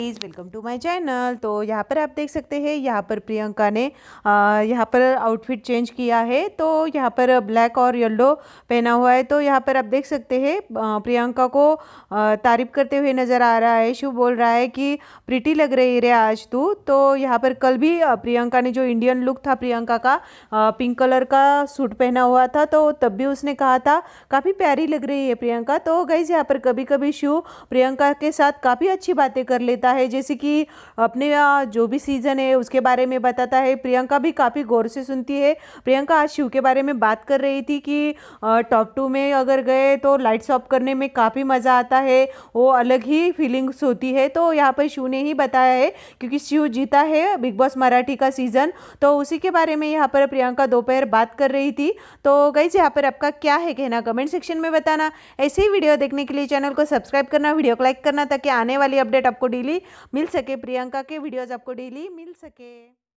please welcome to my channel तो यहाँ पर आप देख सकते हैं यहाँ पर प्रियंका ने यहाँ पर आउटफिट चेंज किया है तो यहाँ पर ब्लैक और येल्लो पहना हुआ है तो यहाँ पर आप देख सकते हैं प्रियंका को तारीफ करते हुए नज़र आ रहा है शिव बोल रहा है कि प्रिटी लग रही रे आज तू तो यहाँ पर कल भी प्रियंका ने जो इंडियन लुक था प्रियंका का पिंक कलर का सूट पहना हुआ था तो तब भी उसने कहा था काफ़ी प्यारी लग रही है प्रियंका तो गई यहाँ पर कभी कभी शिव प्रियंका के साथ काफ़ी अच्छी बातें कर लेता बताता है जैसे कि अपने जो भी सीज़न है उसके बारे में बताता है प्रियंका भी काफ़ी गौर से सुनती है प्रियंका आज शिव के बारे में बात कर रही थी कि टॉप टू में अगर गए तो लाइट्स ऑफ करने में काफ़ी मज़ा आता है वो अलग ही फीलिंग्स होती है तो यहाँ पर शिव ने ही बताया है क्योंकि शिव जीता है बिग बॉस मराठी का सीज़न तो उसी के बारे में यहाँ पर प्रियंका दोपहर बात कर रही थी तो गई यहाँ पर आपका क्या है कहना कमेंट सेक्शन में बताना ऐसे ही वीडियो देखने के लिए चैनल को सब्सक्राइब करना वीडियो को लाइक करना ताकि आने वाली अपडेट आपको डेली मिल सके प्रियंका के वीडियोज़ आपको डेली मिल सके